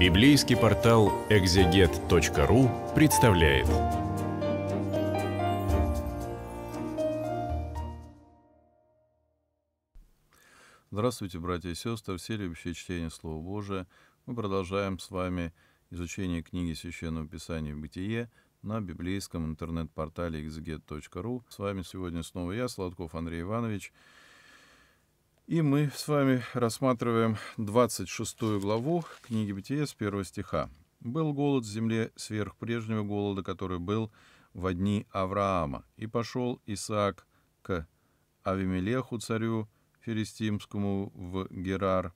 Библейский портал экзегет.ру представляет. Здравствуйте, братья и сестры, все любящие чтение Слова Божия. Мы продолжаем с вами изучение книги Священного Писания «Бытие» на библейском интернет-портале exeget.ru. С вами сегодня снова я, Сладков Андрей Иванович. И мы с вами рассматриваем 26 главу книги Бытия с 1 стиха. «Был голод в земле сверх прежнего голода, который был в дни Авраама. И пошел Исаак к Авимелеху, царю Ферестимскому в Герар.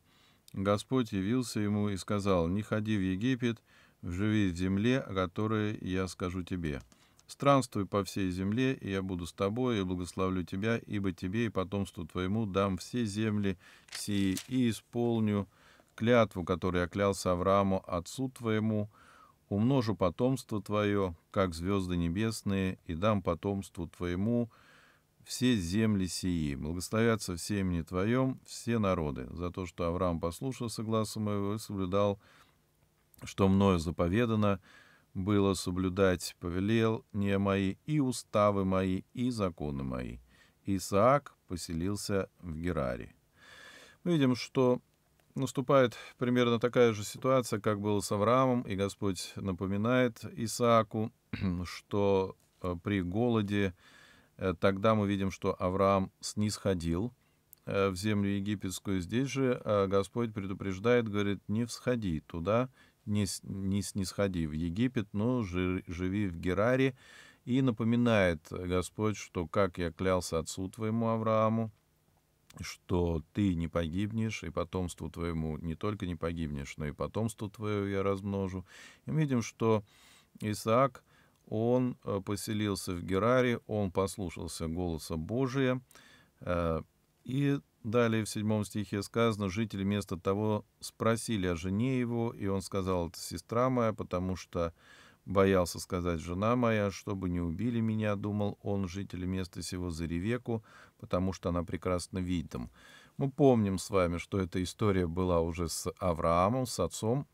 Господь явился ему и сказал, «Не ходи в Египет, живи в земле, о которой я скажу тебе». Странствуй по всей земле, и я буду с тобой, и благословлю тебя, ибо тебе и потомству твоему дам все земли сии, и исполню клятву, которую я клялся Аврааму, отцу твоему, умножу потомство твое, как звезды небесные, и дам потомству твоему все земли сии. Благословятся все имени твоем все народы, за то, что Авраам послушался глаза моего и соблюдал, что мною заповедано, было соблюдать повелел не мои и уставы мои, и законы мои. Исаак поселился в Гераре. Мы видим, что наступает примерно такая же ситуация, как было с Авраамом, и Господь напоминает Исааку, что э, при голоде э, тогда мы видим, что Авраам снисходил э, в землю египетскую. Здесь же Господь предупреждает, говорит, не всходи туда, не, не сходи в Египет, но живи в Гераре. И напоминает Господь, что как я клялся отцу твоему Аврааму, что ты не погибнешь, и потомству твоему не только не погибнешь, но и потомство твое я размножу. И мы видим, что Исаак, он э, поселился в Гераре, он послушался голоса Божия, э, и Далее в седьмом стихе сказано, жители вместо того спросили о жене его, и он сказал, это сестра моя, потому что боялся сказать жена моя, чтобы не убили меня, думал он, жители места сего за Ревеку, потому что она прекрасна видом. Мы помним с вами, что эта история была уже с Авраамом, с отцом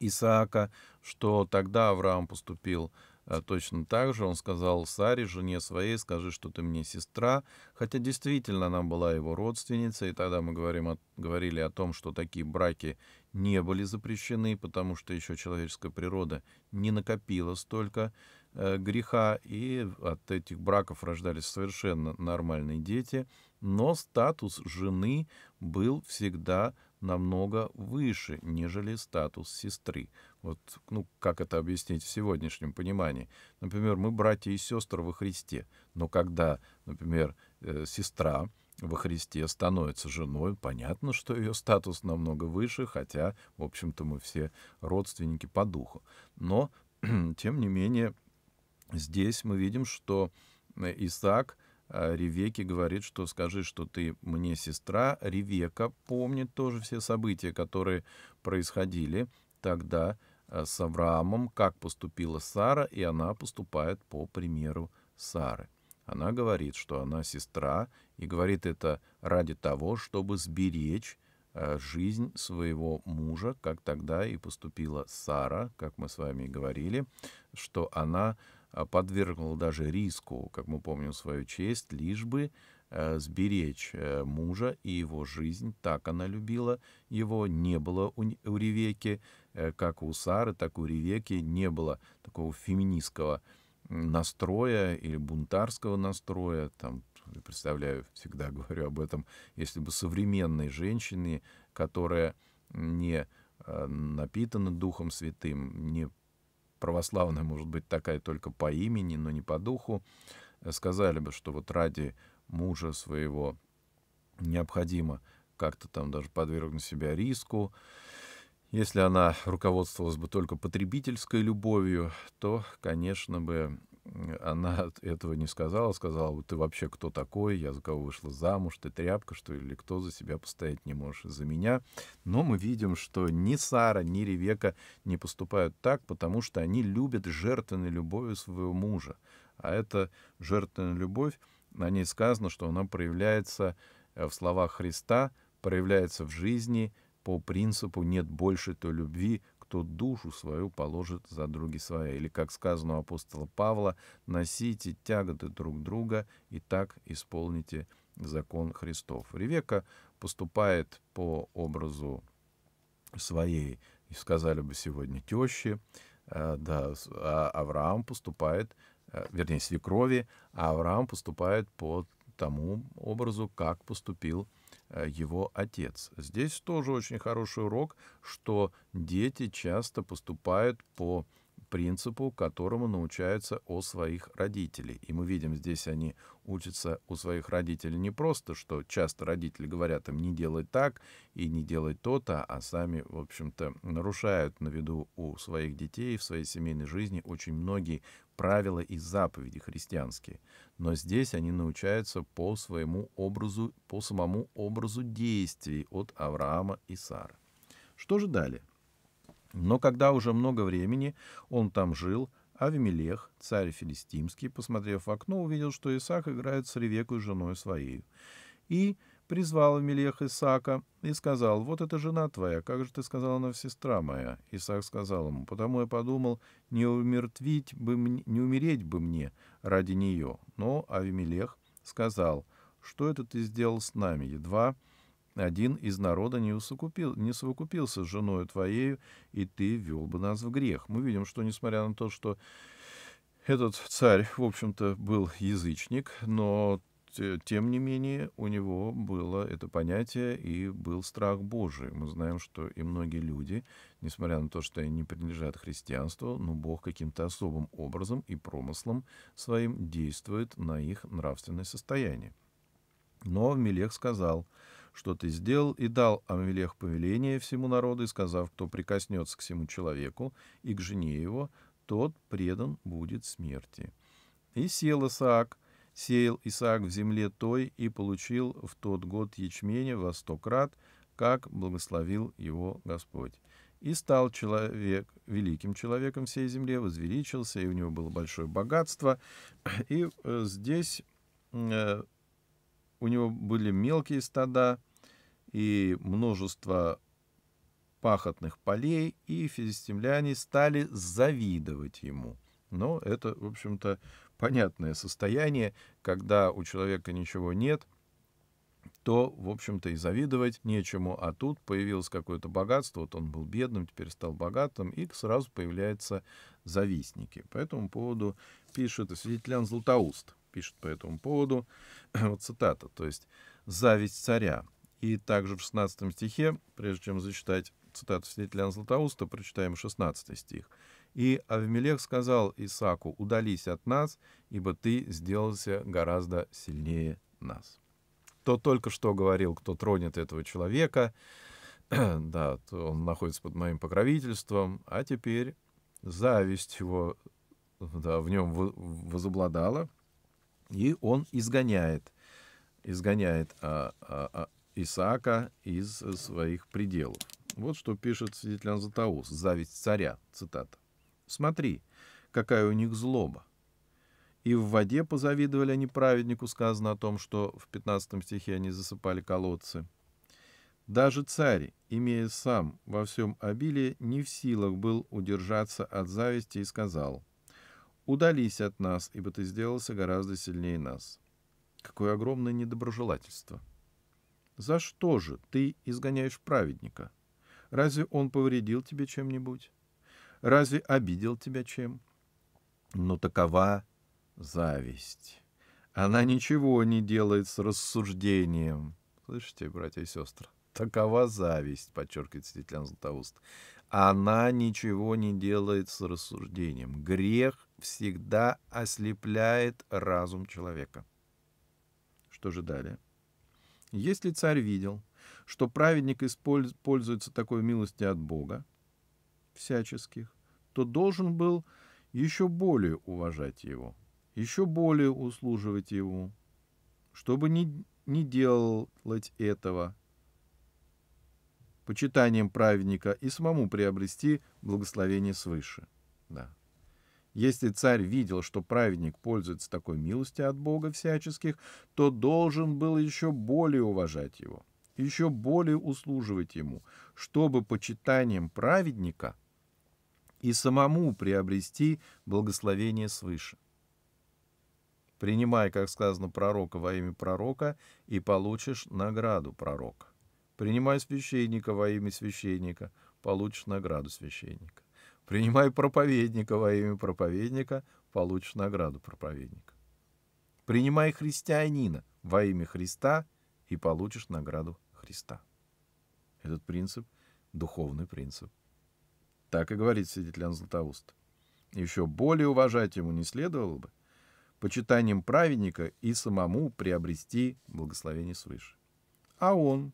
Исаака, что тогда Авраам поступил а, точно так же он сказал Саре, жене своей, скажи, что ты мне сестра, хотя действительно она была его родственницей, и тогда мы говорим о, говорили о том, что такие браки не были запрещены, потому что еще человеческая природа не накопила столько э, греха, и от этих браков рождались совершенно нормальные дети, но статус жены был всегда намного выше, нежели статус сестры. Вот, ну, как это объяснить в сегодняшнем понимании? Например, мы братья и сестры во Христе, но когда, например, э, сестра во Христе становится женой, понятно, что ее статус намного выше, хотя, в общем-то, мы все родственники по духу. Но, тем не менее, здесь мы видим, что э, Исаак э, Ревеке говорит, что скажи, что ты мне сестра. Ревека помнит тоже все события, которые происходили тогда э, с Авраамом, как поступила Сара, и она поступает по примеру Сары. Она говорит, что она сестра, и говорит это ради того, чтобы сберечь э, жизнь своего мужа, как тогда и поступила Сара, как мы с вами и говорили, что она э, подвергла даже риску, как мы помним, свою честь, лишь бы Э, сберечь э, мужа и его жизнь. Так она любила его. Не было у, Ревеки, э, как у Сары, так у Ревеки не было такого феминистского настроя или бунтарского настроя. Там, представляю, всегда говорю об этом, если бы современной женщины, которая не напитана Духом Святым, не православная, может быть, такая только по имени, но не по духу, сказали бы, что вот ради мужа своего. Необходимо как-то там даже подвергнуть себя риску. Если она руководствовалась бы только потребительской любовью, то, конечно бы, она этого не сказала, сказала бы, ты вообще кто такой, я за кого вышла замуж, ты тряпка, что или кто за себя постоять не можешь за меня. Но мы видим, что ни Сара, ни Ревека не поступают так, потому что они любят жертвенной любовью своего мужа. А эта жертвенная любовь на ней сказано, что она проявляется э, в словах Христа, проявляется в жизни по принципу «нет больше той любви, кто душу свою положит за други свои, Или, как сказано у апостола Павла, «носите тяготы друг друга и так исполните закон Христов». Ревека поступает по образу своей, сказали бы сегодня, тещи, э, да, а Авраам поступает Э, вернее, свекрови, а Авраам поступает по тому образу, как поступил э, его отец. Здесь тоже очень хороший урок, что дети часто поступают по принципу, которому научаются у своих родителей. И мы видим, здесь они учатся у своих родителей не просто, что часто родители говорят им не делай так и не делай то-то, а сами, в общем-то, нарушают на виду у своих детей в своей семейной жизни очень многие правила и заповеди христианские. Но здесь они научаются по своему образу, по самому образу действий от Авраама и Сары. Что же далее? Но когда уже много времени он там жил, Авимелех, царь филистимский, посмотрев в окно, увидел, что Исаак играет с Ревекой женой своей. И призвал Авимелех Исаака и сказал, «Вот это жена твоя, как же ты сказала она сестра моя?» Исаак сказал ему, «Потому я подумал, не, умертвить бы, не умереть бы мне ради нее». Но Авимелех сказал, «Что это ты сделал с нами? Едва один из народа не, усокупил, не совокупился с женою твоею, и ты ввел бы нас в грех». Мы видим, что, несмотря на то, что этот царь, в общем-то, был язычник, но тем не менее у него было это понятие и был страх Божий. Мы знаем, что и многие люди, несмотря на то, что они не принадлежат христианству, но Бог каким-то особым образом и промыслом своим действует на их нравственное состояние. Но Мелех сказал, что ты сделал, и дал Амвелех повеление всему народу, и сказав, кто прикоснется к всему человеку и к жене его, тот предан будет смерти. И сел Исаак, сеял Исаак в земле той и получил в тот год ячменя во сто крат, как благословил его Господь. И стал человек великим человеком всей земле, возвеличился, и у него было большое богатство. И э, здесь э, у него были мелкие стада, и множество пахотных полей, и филистимляне стали завидовать ему. Но это, в общем-то, понятное состояние, когда у человека ничего нет, то, в общем-то, и завидовать нечему. А тут появилось какое-то богатство, вот он был бедным, теперь стал богатым, и сразу появляются завистники. По этому поводу пишет свидетелян Златоуст, пишет по этому поводу, вот цитата, то есть «зависть царя». И также в 16 стихе, прежде чем зачитать цитату святителя Златоуста, прочитаем 16 стих. «И Авимелех сказал Исаку, удались от нас, ибо ты сделался гораздо сильнее нас». Кто только что говорил, кто тронет этого человека, да, то он находится под моим покровительством, а теперь зависть его да, в нем возобладала, и он изгоняет, изгоняет а, а, а Исаака из э, своих пределов. Вот что пишет свидетель Анзатаус, «Зависть царя», цитата. «Смотри, какая у них злоба. И в воде позавидовали они праведнику, сказано о том, что в 15 стихе они засыпали колодцы. Даже царь, имея сам во всем обилие, не в силах был удержаться от зависти и сказал, «Удались от нас, ибо ты сделался гораздо сильнее нас». Какое огромное недоброжелательство! — за что же ты изгоняешь праведника? Разве он повредил тебе чем-нибудь? Разве обидел тебя чем? Но такова зависть. Она ничего не делает с рассуждением. Слышите, братья и сестры? Такова зависть, подчеркивает Светлян Златоуст. Она ничего не делает с рассуждением. Грех всегда ослепляет разум человека. Что же далее? Если царь видел, что праведник использ... пользуется такой милости от Бога, всяческих, то должен был еще более уважать его, еще более услуживать ему, чтобы не, не делать этого почитанием праведника и самому приобрести благословение свыше. Да. Если царь видел, что праведник пользуется такой милостью от Бога всяческих, то должен был еще более уважать его, еще более услуживать ему, чтобы почитанием праведника и самому приобрести благословение свыше. Принимай, как сказано, пророка во имя пророка, и получишь награду пророка. Принимай священника во имя священника, получишь награду священника. Принимай проповедника во имя проповедника, получишь награду проповедника. Принимай христианина во имя Христа и получишь награду Христа. Этот принцип — духовный принцип. Так и говорит свидетелян Златоуст. Еще более уважать ему не следовало бы, почитанием праведника и самому приобрести благословение свыше. А он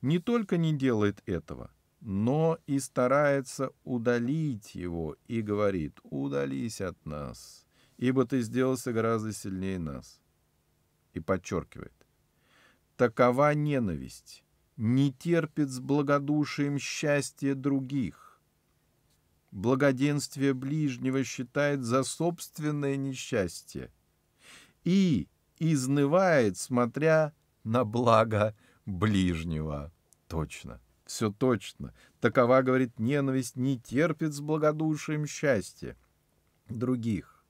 не только не делает этого, но и старается удалить его и говорит, удались от нас, ибо ты сделался гораздо сильнее нас. И подчеркивает, такова ненависть, не терпит с благодушием счастья других. Благоденствие ближнего считает за собственное несчастье и изнывает, смотря на благо ближнего. Точно. Все точно. Такова, говорит, ненависть не терпит с благодушием счастья других.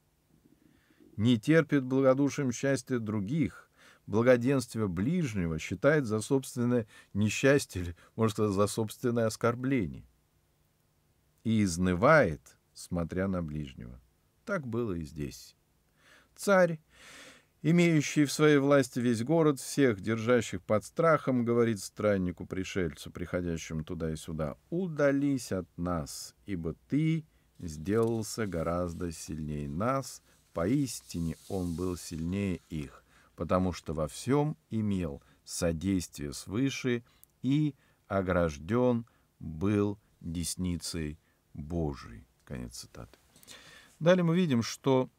Не терпит благодушием счастья других, благоденствие ближнего считает за собственное несчастье или, может сказать, за собственное оскорбление. И изнывает, смотря на ближнего. Так было и здесь. Царь имеющий в своей власти весь город, всех держащих под страхом, говорит страннику-пришельцу, приходящему туда и сюда, «Удались от нас, ибо ты сделался гораздо сильнее нас, поистине он был сильнее их, потому что во всем имел содействие свыше и огражден был десницей Божией». Конец цитаты. Далее мы видим, что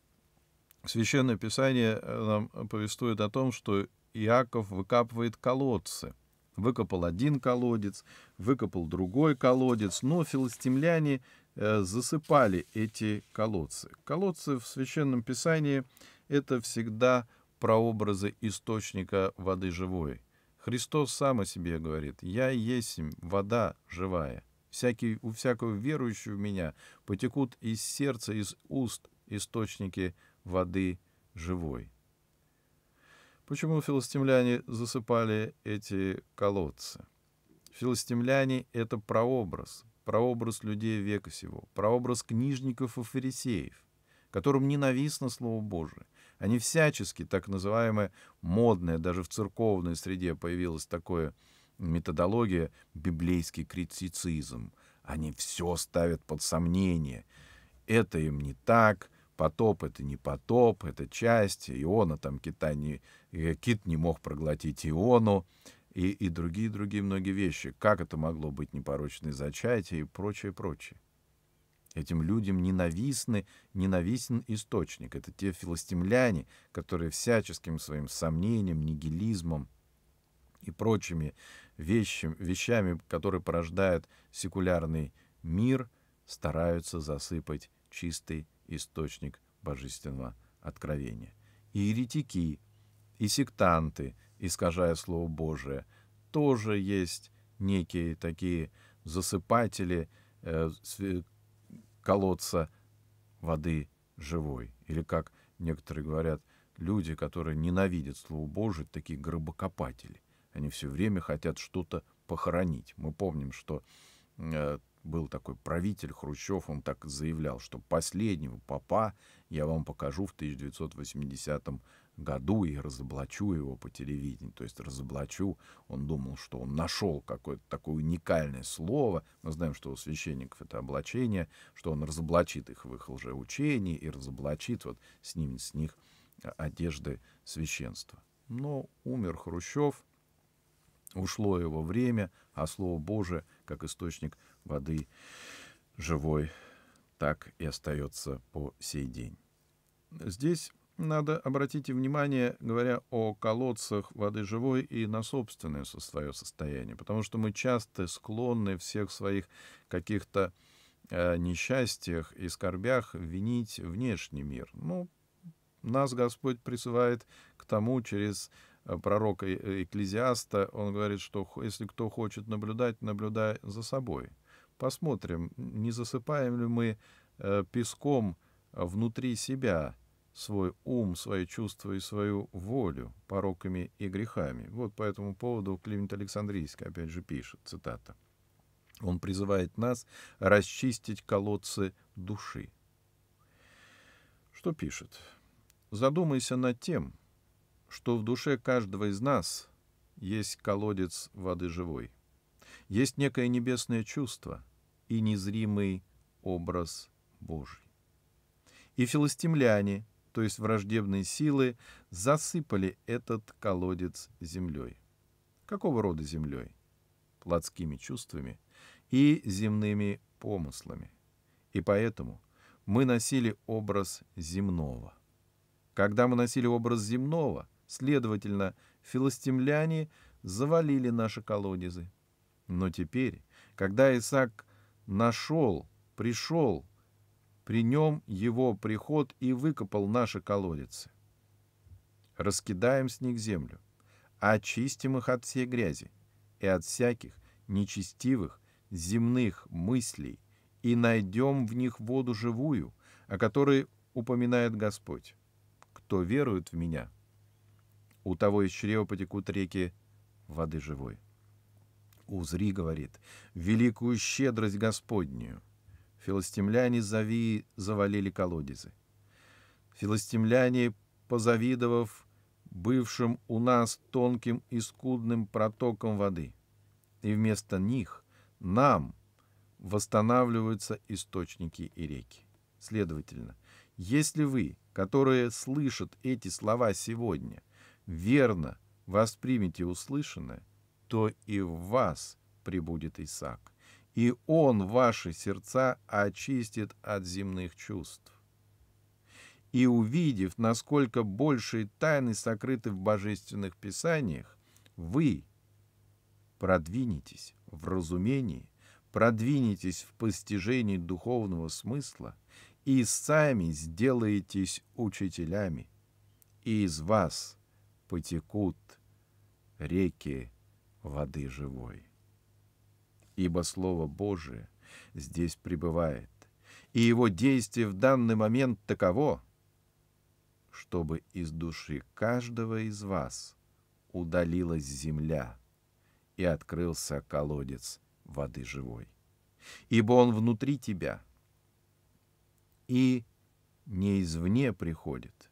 Священное Писание э, нам повествует о том, что Иаков выкапывает колодцы. Выкопал один колодец, выкопал другой колодец, но филистимляне э, засыпали эти колодцы. Колодцы в Священном Писании — это всегда прообразы источника воды живой. Христос сам о себе говорит «Я есть вода живая». Всякий, у всякого верующего в меня потекут из сердца, из уст источники воды живой. Почему филостимляне засыпали эти колодцы? Филостимляне — это прообраз, прообраз людей века сего, прообраз книжников и фарисеев, которым ненавистно Слово Божие. Они всячески, так называемое модное, даже в церковной среде появилась такая методология «библейский критицизм». Они все ставят под сомнение. Это им не так — потоп — это не потоп, это часть, Иона там кита не, э, кит не мог проглотить Иону, и, и другие, другие многие вещи. Как это могло быть непорочное зачатие и прочее, прочее. Этим людям ненавистны, ненавистен источник. Это те филостимляне, которые всяческим своим сомнением, нигилизмом и прочими вещами, вещами, которые порождают секулярный мир, стараются засыпать чистый источник божественного откровения. И еретики, и сектанты, искажая Слово Божие, тоже есть некие такие засыпатели э, э колодца воды живой. Или, как некоторые говорят, люди, которые ненавидят Слово Божие, такие гробокопатели. Они все время хотят что-то похоронить. Мы помним, что э, был такой правитель Хрущев, он так заявлял, что последнего папа я вам покажу в 1980 году и разоблачу его по телевидению. То есть разоблачу, он думал, что он нашел какое-то такое уникальное слово. Мы знаем, что у священников это облачение, что он разоблачит их в их лжеучении и разоблачит, вот снимет с них э, одежды священства. Но умер Хрущев, ушло его время, а Слово Божие, как источник воды живой так и остается по сей день. Здесь надо обратите внимание, говоря о колодцах воды живой и на собственное свое состояние, потому что мы часто склонны всех своих каких-то э, несчастьях и скорбях винить внешний мир. Ну, нас Господь призывает к тому через э, пророка э-, Экклезиаста. Он говорит, что если кто хочет наблюдать, наблюдай за собой — Посмотрим, не засыпаем ли мы э, песком э, внутри себя свой ум, свои чувства и свою волю пороками и грехами. Вот по этому поводу Климент Александрийский опять же пишет, цитата. Он призывает нас расчистить колодцы души. Что пишет? Задумайся над тем, что в душе каждого из нас есть колодец воды живой. Есть некое небесное чувство, и незримый образ Божий. И филистимляне, то есть враждебные силы, засыпали этот колодец землей. Какого рода землей? Плотскими чувствами и земными помыслами. И поэтому мы носили образ земного. Когда мы носили образ земного, следовательно, филостимляне завалили наши колодезы. Но теперь, когда Исаак нашел, пришел, при нем его приход и выкопал наши колодицы. Раскидаем с них землю, очистим их от всей грязи и от всяких нечестивых земных мыслей, и найдем в них воду живую, о которой упоминает Господь. Кто верует в меня, у того из чрева потекут реки воды живой узри, говорит, великую щедрость Господнюю. Филостимляне Завии завалили колодезы. Филостимляне, позавидовав бывшим у нас тонким и скудным протоком воды, и вместо них нам восстанавливаются источники и реки. Следовательно, если вы, которые слышат эти слова сегодня, верно воспримете услышанное, то и в вас прибудет Исаак, и он ваши сердца очистит от земных чувств. И увидев, насколько большие тайны сокрыты в божественных писаниях, вы продвинетесь в разумении, продвинетесь в постижении духовного смысла и сами сделаетесь учителями, и из вас потекут реки воды живой. Ибо Слово Божие здесь пребывает, и его действие в данный момент таково, чтобы из души каждого из вас удалилась земля и открылся колодец воды живой. Ибо он внутри тебя и не извне приходит,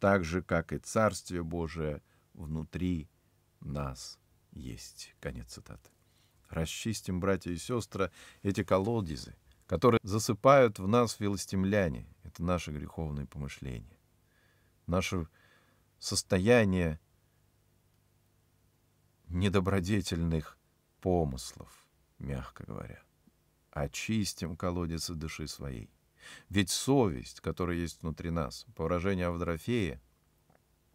так же, как и Царствие Божие внутри нас – есть. Конец цитаты. Расчистим, братья и сестры, эти колодезы, которые засыпают в нас велостемляне. Это наши греховные помышления. Наше состояние недобродетельных помыслов, мягко говоря. Очистим колодец и души своей. Ведь совесть, которая есть внутри нас, по выражению Авдорофея,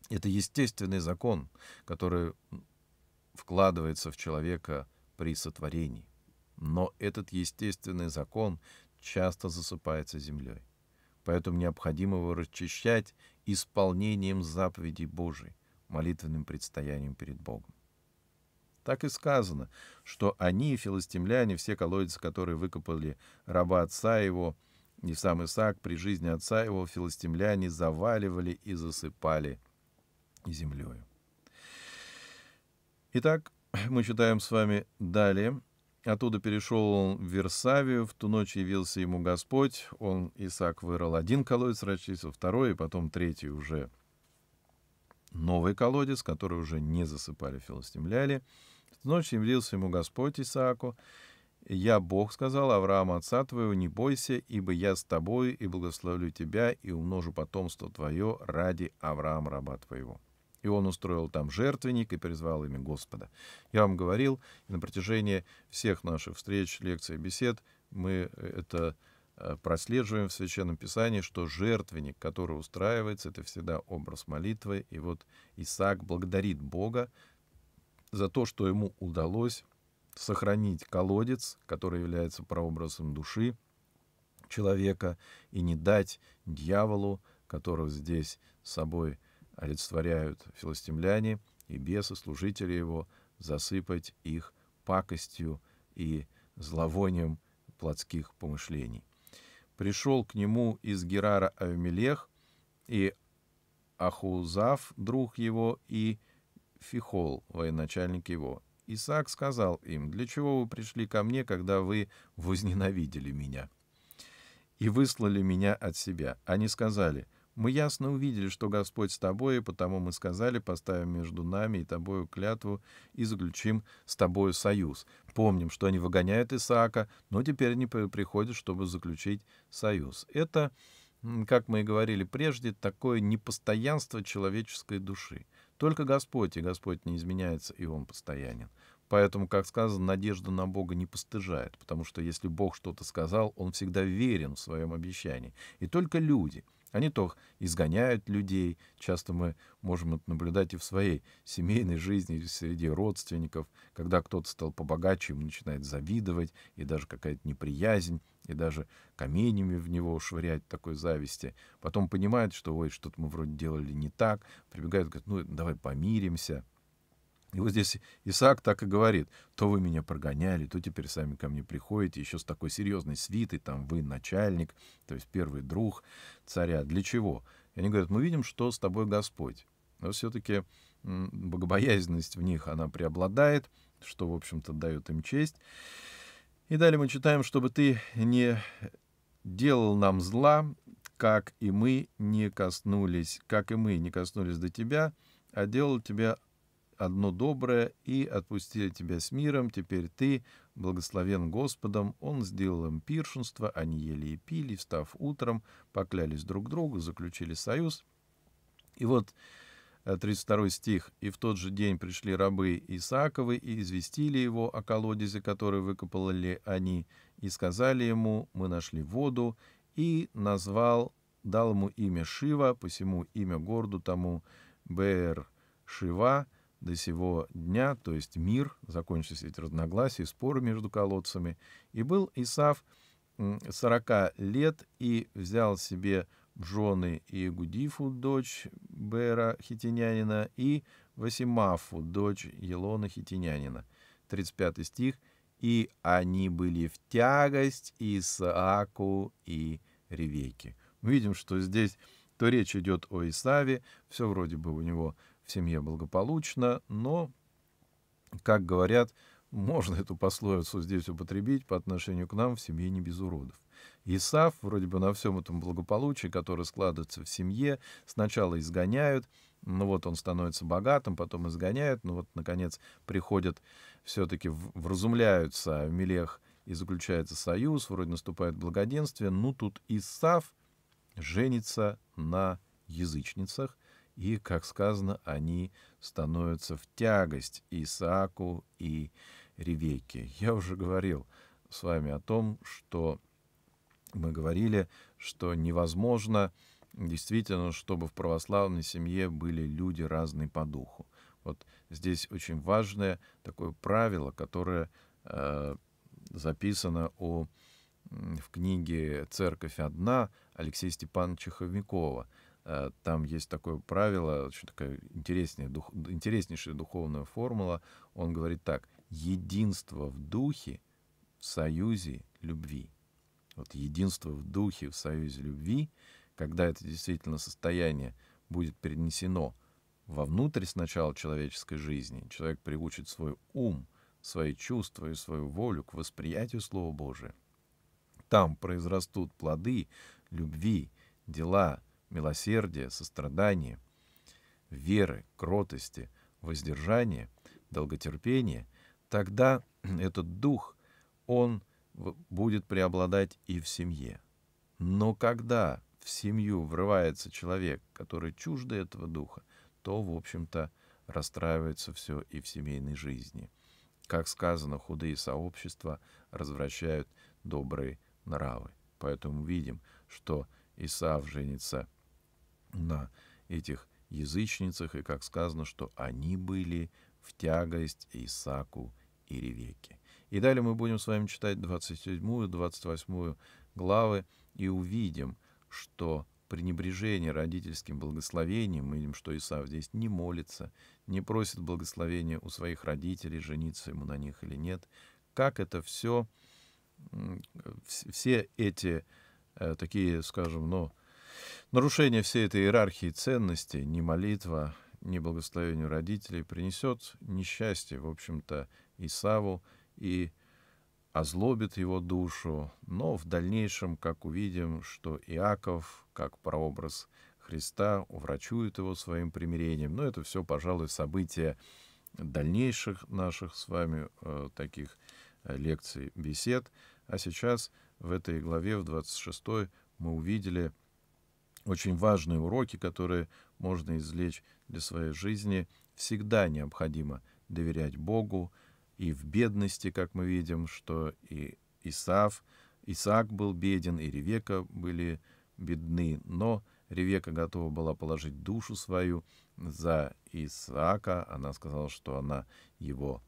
это естественный закон, который вкладывается в человека при сотворении. Но этот естественный закон часто засыпается землей. Поэтому необходимо его расчищать исполнением заповедей Божией, молитвенным предстоянием перед Богом. Так и сказано, что они, филистимляне, все колодцы, которые выкопали раба отца его, и сам Исаак при жизни отца его, филистимляне заваливали и засыпали землею. Итак, мы читаем с вами далее. Оттуда перешел он в Версавию, в ту ночь явился ему Господь, он Исаак вырыл один колодец, расчистил второй, и потом третий уже новый колодец, который уже не засыпали филостимляне. В ту ночь явился ему Господь Исааку, «Я Бог», — сказал Аврааму отца твоего, не бойся, ибо я с тобой и благословлю тебя и умножу потомство твое ради Авраама, раба твоего» и он устроил там жертвенник и призвал имя Господа. Я вам говорил, и на протяжении всех наших встреч, лекций, бесед мы э, это э, прослеживаем в Священном Писании, что жертвенник, который устраивается, это всегда образ молитвы. И вот Исаак благодарит Бога за то, что ему удалось сохранить колодец, который является прообразом души человека, и не дать дьяволу, которого здесь с собой олицетворяют филостимляне и бесы, служители его, засыпать их пакостью и зловонием плотских помышлений. Пришел к нему из Герара Авмелех и Ахузав, друг его, и Фихол, военачальник его. Исаак сказал им, «Для чего вы пришли ко мне, когда вы возненавидели меня?» и выслали меня от себя. Они сказали, мы ясно увидели, что Господь с тобой, и потому мы сказали, поставим между нами и тобою клятву и заключим с тобою союз. Помним, что они выгоняют Исаака, но теперь они приходят, чтобы заключить союз. Это, как мы и говорили прежде, такое непостоянство человеческой души. Только Господь, и Господь не изменяется, и Он постоянен. Поэтому, как сказано, надежда на Бога не постыжает, потому что если Бог что-то сказал, Он всегда верен в своем обещании. И только люди — они то изгоняют людей, часто мы можем это наблюдать и в своей семейной жизни, среди родственников, когда кто-то стал побогаче, ему начинает завидовать, и даже какая-то неприязнь, и даже каменями в него швырять такой зависти. Потом понимают, что ой, что-то мы вроде делали не так, прибегают, говорят, ну давай помиримся, и вот здесь Исаак так и говорит, то вы меня прогоняли, то теперь сами ко мне приходите, еще с такой серьезной свитой, там вы начальник, то есть первый друг царя. Для чего? И они говорят, мы видим, что с тобой Господь. Но все-таки богобоязненность в них, она преобладает, что, в общем-то, дает им честь. И далее мы читаем, чтобы ты не делал нам зла, как и мы не коснулись, как и мы не коснулись до тебя, а делал тебя одно доброе и отпустили тебя с миром, теперь ты благословен Господом». Он сделал им пиршенство, они ели и пили, встав утром, поклялись друг другу, заключили союз. И вот 32 э, стих. «И в тот же день пришли рабы Исааковы и известили его о колодезе, который выкопали они, и сказали ему, мы нашли воду, и назвал, дал ему имя Шива, посему имя городу тому Бер Шива, до сего дня, то есть мир, закончились эти разногласия, споры между колодцами. И был Исав 40 лет и взял себе в жены Иегудифу, дочь Бера Хитинянина, и Васимафу, дочь Елона Хитинянина. 35 стих. «И они были в тягость Исааку и Ревеке». Мы видим, что здесь то речь идет о Исаве, все вроде бы у него в семье благополучно, но, как говорят, можно эту пословицу здесь употребить по отношению к нам в семье не без уродов. Исав, вроде бы на всем этом благополучии, которое складывается в семье, сначала изгоняют, ну вот он становится богатым, потом изгоняют, ну вот, наконец, приходят, все-таки вразумляются в Мелех и заключается союз, вроде наступает благоденствие, ну тут Исав женится на язычницах, и, как сказано, они становятся в тягость Исааку и Ревеке. Я уже говорил с вами о том, что мы говорили, что невозможно действительно, чтобы в православной семье были люди разные по духу. Вот здесь очень важное такое правило, которое э, записано о, в книге «Церковь одна» Алексея Степановича Хомякова – Э, там есть такое правило, очень такая интереснее, дух, интереснейшая духовная формула. Он говорит так. Единство в духе в союзе любви. Вот единство в духе в союзе любви, когда это действительно состояние будет перенесено вовнутрь сначала человеческой жизни, человек приучит свой ум, свои чувства и свою волю к восприятию Слова Божия. Там произрастут плоды любви, дела, милосердия, сострадания, веры, кротости, воздержания, долготерпения, тогда этот дух, он будет преобладать и в семье. Но когда в семью врывается человек, который чуждо этого духа, то, в общем-то, расстраивается все и в семейной жизни. Как сказано, худые сообщества развращают добрые нравы. Поэтому видим, что Исав женится на этих язычницах, и как сказано, что они были в тягость Исаку и Ревеке. И далее мы будем с вами читать 27, 28 главы и увидим, что пренебрежение родительским благословением, мы видим, что Исав здесь не молится, не просит благословения у своих родителей, жениться ему на них или нет, как это все, все эти э, такие, скажем, ну, Нарушение всей этой иерархии ценностей, ни молитва, ни благословение родителей принесет несчастье, в общем-то, Исаву и озлобит его душу, но в дальнейшем, как увидим, что Иаков, как прообраз Христа, уврачует его своим примирением. Но это все, пожалуй, события дальнейших наших с вами э, таких э, лекций, бесед. А сейчас в этой главе, в 26 мы увидели очень важные уроки, которые можно извлечь для своей жизни, всегда необходимо доверять Богу. И в бедности, как мы видим, что и Исаф, Исаак был беден, и Ревека были бедны, но Ревека готова была положить душу свою за Исаака. Она сказала, что она его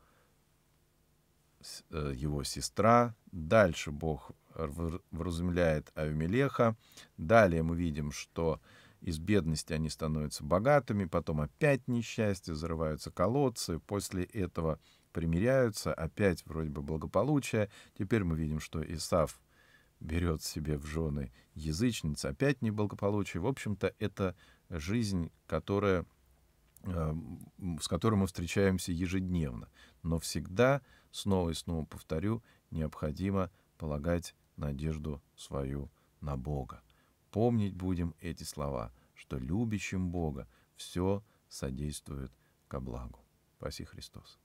Э, его сестра. Дальше Бог э, вразумляет Авимелеха. Далее мы видим, что из бедности они становятся богатыми, потом опять несчастье, взрываются колодцы, после этого примиряются, опять вроде бы благополучие. Теперь мы видим, что Исав берет себе в жены язычниц, опять неблагополучие. В общем-то, это жизнь, которая, э, с которой мы встречаемся ежедневно. Но всегда Снова и снова повторю, необходимо полагать надежду свою на Бога. Помнить будем эти слова, что любящим Бога все содействует ко благу. Спаси Христос.